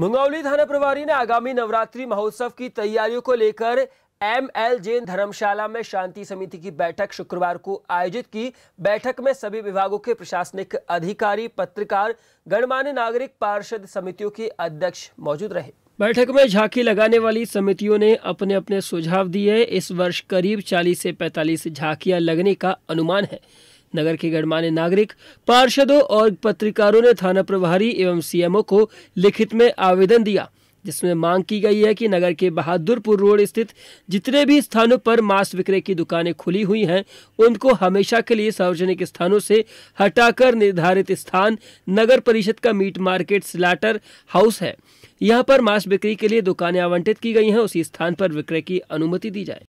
मुंगौली थाना प्रभारी ने आगामी नवरात्रि महोत्सव की तैयारियों को लेकर एम एल जैन धर्मशाला में शांति समिति की बैठक शुक्रवार को आयोजित की बैठक में सभी विभागों के प्रशासनिक अधिकारी पत्रकार गणमान्य नागरिक पार्षद समितियों के अध्यक्ष मौजूद रहे बैठक में झांकी लगाने वाली समितियों ने अपने अपने सुझाव दिए इस वर्ष करीब 40 से 45 झांकियां लगने का अनुमान है नगर के गणमान्य नागरिक पार्षदों और पत्रकारों ने थाना प्रभारी एवं सीएमओ को लिखित में आवेदन दिया जिसमें मांग की गई है कि नगर के बहादुरपुर रोड स्थित जितने भी स्थानों पर मास्क विक्रय की दुकानें खुली हुई हैं उनको हमेशा के लिए सार्वजनिक स्थानों से हटाकर निर्धारित स्थान नगर परिषद का मीट मार्केट स्लाटर हाउस है यहाँ पर मास्क बिक्री के लिए दुकानें आवंटित की गई हैं उसी स्थान पर विक्रय की अनुमति दी जाए